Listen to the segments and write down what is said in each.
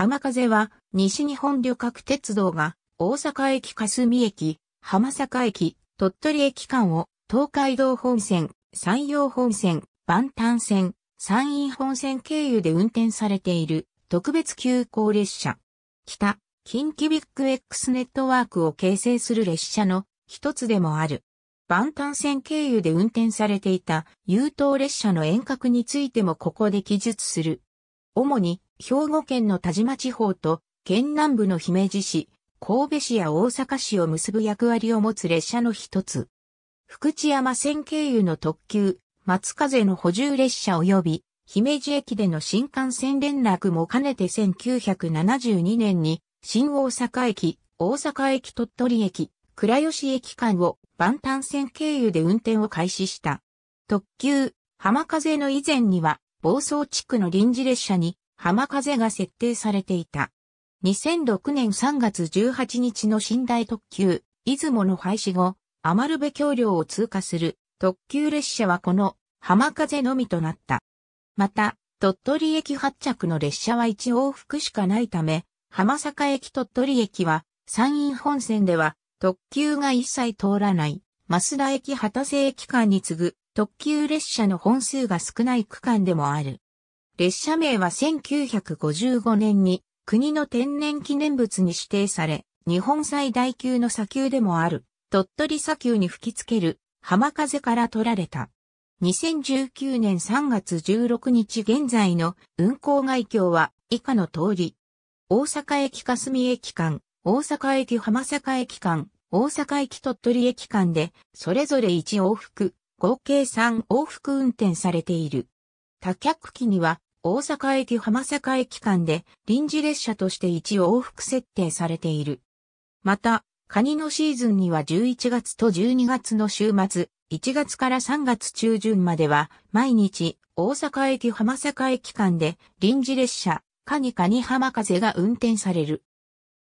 浜風は西日本旅客鉄道が大阪駅霞駅、浜坂駅、鳥取駅間を東海道本線、山陽本線、万丹線、山陰本線経由で運転されている特別急行列車。北、近畿ビッグ X ネットワークを形成する列車の一つでもある。万丹線経由で運転されていた優等列車の遠隔についてもここで記述する。主に兵庫県の田島地方と、県南部の姫路市、神戸市や大阪市を結ぶ役割を持つ列車の一つ。福知山線経由の特急、松風の補充列車及び、姫路駅での新幹線連絡も兼ねて1972年に、新大阪駅、大阪駅鳥取駅、倉吉駅間を万端線経由で運転を開始した。特急、浜風の以前には、房総地区の臨時列車に浜風が設定されていた。2006年3月18日の寝台特急、出雲の廃止後、余部橋梁を通過する特急列車はこの浜風のみとなった。また、鳥取駅発着の列車は一往復しかないため、浜坂駅鳥取駅は山陰本線では特急が一切通らない、増田駅畑瀬駅間に次ぐ特急列車の本数が少ない区間でもある。列車名は1955年に国の天然記念物に指定され、日本最大級の砂丘でもある、鳥取砂丘に吹きつける浜風から取られた。2019年3月16日現在の運行外況は以下の通り。大阪駅霞駅間、大阪駅浜坂駅間、大阪駅鳥取駅間で、それぞれ1往復、合計3往復運転されている。多客機には大阪駅浜坂駅間で臨時列車として1往復設定されている。また、カニのシーズンには11月と12月の週末、1月から3月中旬までは毎日大阪駅浜坂駅間で臨時列車、カニカニ浜風が運転される。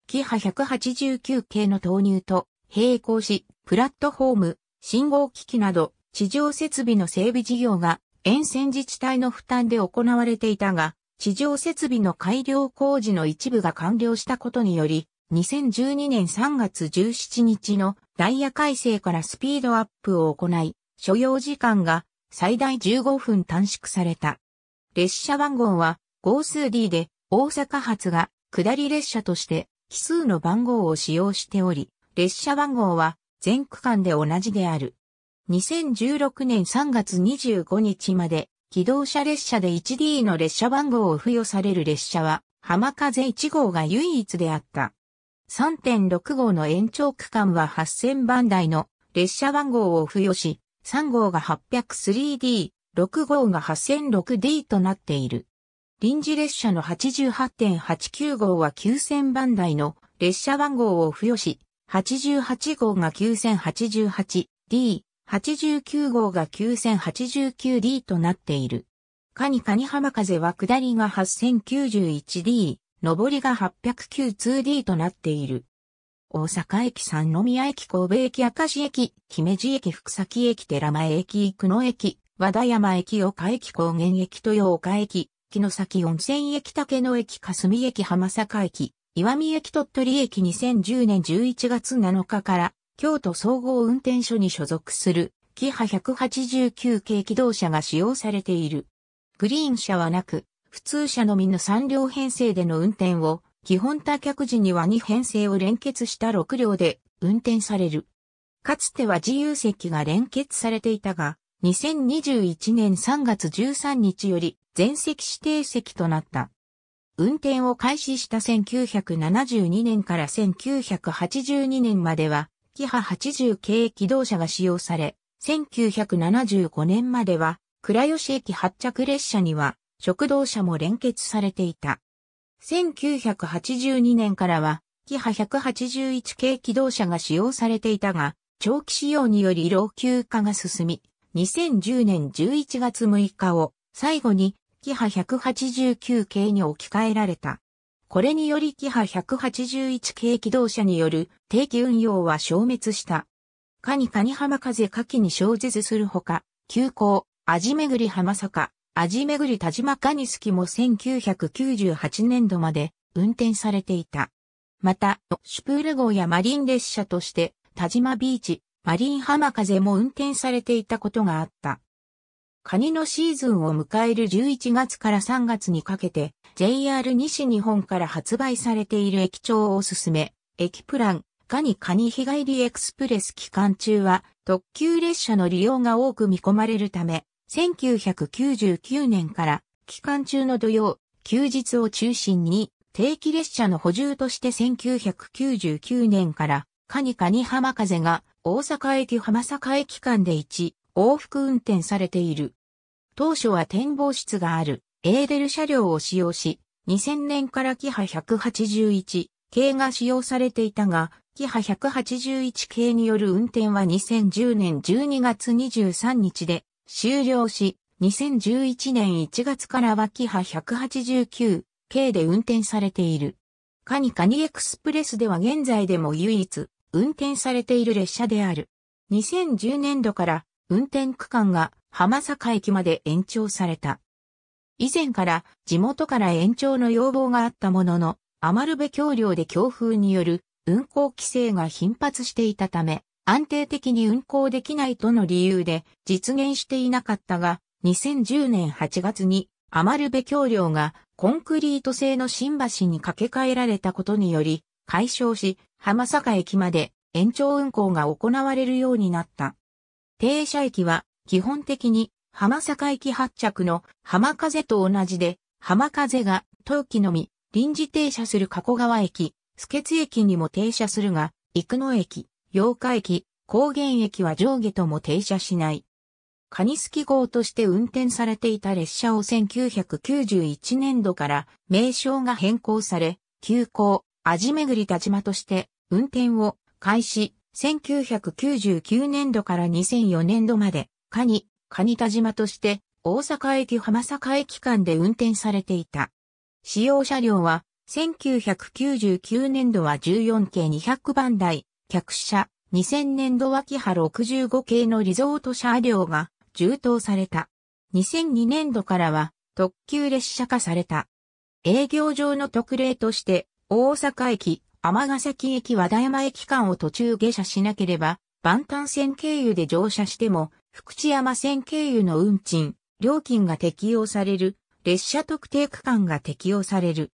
キハ189系の投入と並行し、プラットフォーム、信号機器など地上設備の整備事業が沿線自治体の負担で行われていたが、地上設備の改良工事の一部が完了したことにより、2012年3月17日のダイヤ改正からスピードアップを行い、所要時間が最大15分短縮された。列車番号は号数 D で大阪発が下り列車として奇数の番号を使用しており、列車番号は全区間で同じである。2016年3月25日まで、機動車列車で 1D の列車番号を付与される列車は、浜風1号が唯一であった。3.6号の延長区間は8000番台の列車番号を付与し、3号が 800-3D、6号が 8006D となっている。臨時列車の88.89号は9000番台の列車番号を付与し、88号が 9088D、89号が 9089D となっている。カニカニ浜風は下りが 8091D、上りが 809-2D となっている。大阪駅三宮駅神戸駅明石駅、姫路駅福崎駅寺前駅生野駅、和田山駅岡駅高原駅豊岡駅、木の先温泉駅竹野駅霞駅浜坂駅、岩見駅鳥取駅2010年11月7日から京都総合運転所に所属する、キハ189系機動車が使用されている。グリーン車はなく、普通車のみの3両編成での運転を、基本多客時には2編成を連結した6両で運転される。かつては自由席が連結されていたが、2021年3月13日より全席指定席となった。運転を開始した1972年から1982年まではキハ80系機動車が使用され、1975年までは、倉吉駅発着列車には、食堂車も連結されていた。1982年からは、キハ181系機動車が使用されていたが、長期使用により老朽化が進み、2010年11月6日を最後にキハ189系に置き換えられた。これによりキハ181系機動車による定期運用は消滅した。カニカニ浜風夏季に小絶するほか、急行、味巡り浜坂、味巡り田島カニスキも1998年度まで運転されていた。また、シュプール号やマリン列車として、田島ビーチ、マリン浜風も運転されていたことがあった。カニのシーズンを迎える11月から3月にかけて JR 西日本から発売されている駅長をおすすめ、駅プラン、カニカニ日帰りエクスプレス期間中は特急列車の利用が多く見込まれるため、1999年から期間中の土曜、休日を中心に定期列車の補充として1999年からカニカニ浜風が大阪駅浜坂駅間で1、往復運転されている。当初は展望室があるエーデル車両を使用し、2000年からキハ181系が使用されていたが、キハ181系による運転は2010年12月23日で終了し、2011年1月からはキハ189系で運転されている。カニカニエクスプレスでは現在でも唯一運転されている列車である。2010年度から運転区間が浜坂駅まで延長された。以前から地元から延長の要望があったものの、余部橋梁で強風による運行規制が頻発していたため、安定的に運行できないとの理由で実現していなかったが、2010年8月に余部橋梁がコンクリート製の新橋に架け替えられたことにより、解消し、浜坂駅まで延長運行が行われるようになった。停車駅は基本的に浜坂駅発着の浜風と同じで、浜風が冬季のみ臨時停車する加古川駅、助ツ駅にも停車するが、生野駅、八日駅、高原駅は上下とも停車しない。カニスキ号として運転されていた列車を1991年度から名称が変更され、急行、味巡り田島として運転を開始、1999年度から2004年度まで、カニ、カニ田島として、大阪駅浜坂駅間で運転されていた。使用車両は、1999年度は14系200番台、客車、2000年度脇原65系のリゾート車両が充当された。2002年度からは特急列車化された。営業上の特例として、大阪駅、ヶ崎駅和田山駅間を途中下車しなければ、万端線経由で乗車しても、福知山線経由の運賃、料金が適用される、列車特定区間が適用される。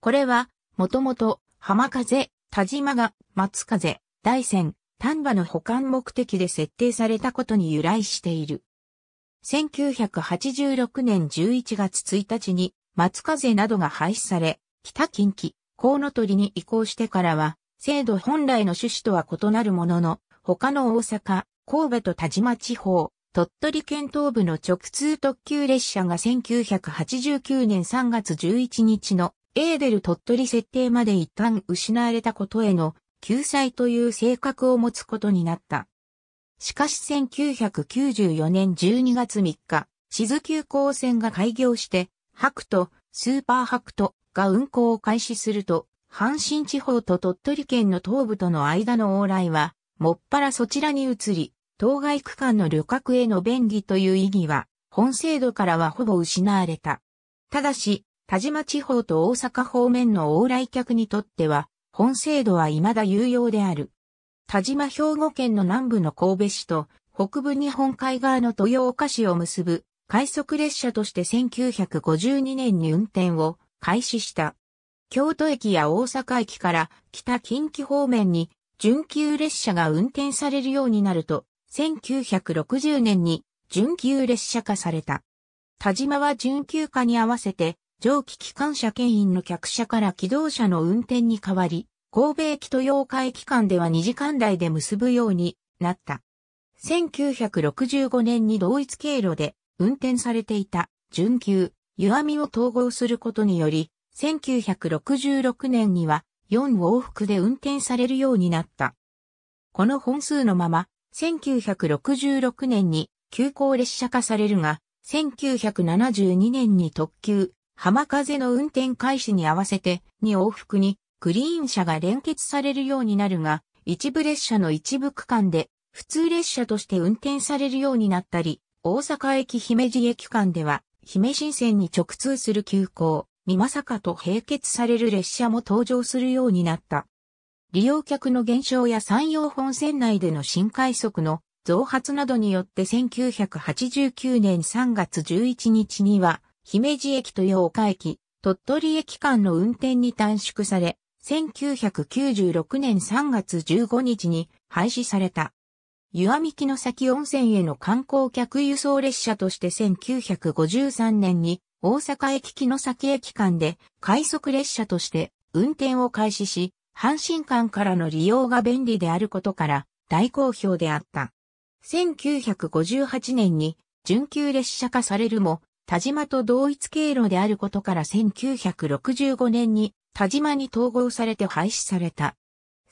これは、もともと、浜風、田島が、松風、大山、丹波の保管目的で設定されたことに由来している。1986年11月1日に、松風などが廃止され、北近畿、コウノトリに移行してからは、制度本来の趣旨とは異なるものの、他の大阪、神戸と田島地方、鳥取県東部の直通特急列車が1989年3月11日のエーデル鳥取設定まで一旦失われたことへの救済という性格を持つことになった。しかし1994年12月3日、静急行線が開業して、白とスーパー白とが運行を開始すると、阪神地方と鳥取県の東部との間の往来は、もっぱらそちらに移り、当該区間の旅客への便宜という意義は、本制度からはほぼ失われた。ただし、田島地方と大阪方面の往来客にとっては、本制度は未だ有用である。田島兵庫県の南部の神戸市と北部日本海側の豊岡市を結ぶ快速列車として1952年に運転を開始した。京都駅や大阪駅から北近畿方面に準急列車が運転されるようになると、1960年に準急列車化された。田島は準急化に合わせて、蒸気機関車牽引の客車から機動車の運転に変わり、神戸駅と八日駅間では2時間台で結ぶようになった。1965年に同一経路で運転されていた準急弱みを統合することにより、1966年には4往復で運転されるようになった。この本数のまま、1966年に急行列車化されるが、1972年に特急、浜風の運転開始に合わせて2往復にクリーン車が連結されるようになるが、一部列車の一部区間で普通列車として運転されるようになったり、大阪駅姫路駅間では姫新線に直通する急行、美作と並結される列車も登場するようになった。利用客の減少や山陽本線内での新快速の増発などによって1989年3月11日には、姫路駅と八岡駅、鳥取駅間の運転に短縮され、1996年3月15日に廃止された。湯見木の先温泉への観光客輸送列車として1953年に大阪駅木の先駅間で快速列車として運転を開始し、阪神間からの利用が便利であることから大好評であった。1958年に準急列車化されるも、田島と同一経路であることから1965年に田島に統合されて廃止された。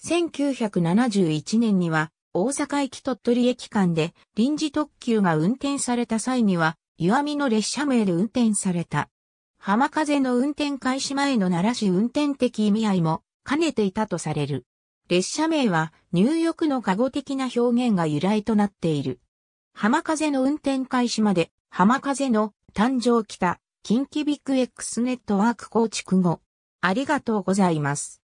1971年には大阪駅鳥取駅間で臨時特急が運転された際には、岩見の列車名で運転された。浜風の運転開始前の奈良市運転的意味合いも兼ねていたとされる。列車名は入浴の加護的な表現が由来となっている。浜風の運転開始まで浜風の誕生北近畿ビッグ X ネットワーク構築後。ありがとうございます。